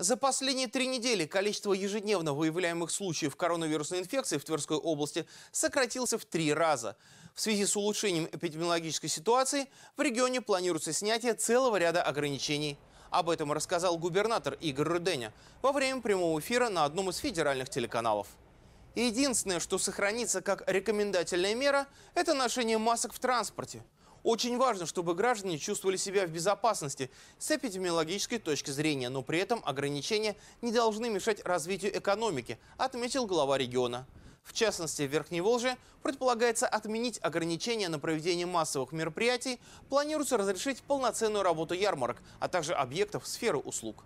За последние три недели количество ежедневно выявляемых случаев коронавирусной инфекции в Тверской области сократился в три раза. В связи с улучшением эпидемиологической ситуации в регионе планируется снятие целого ряда ограничений. Об этом рассказал губернатор Игорь Руденя во время прямого эфира на одном из федеральных телеканалов. Единственное, что сохранится как рекомендательная мера – это ношение масок в транспорте – очень важно, чтобы граждане чувствовали себя в безопасности с эпидемиологической точки зрения, но при этом ограничения не должны мешать развитию экономики, отметил глава региона. В частности, в Верхней Волже предполагается отменить ограничения на проведение массовых мероприятий, планируется разрешить полноценную работу ярмарок, а также объектов сферы услуг.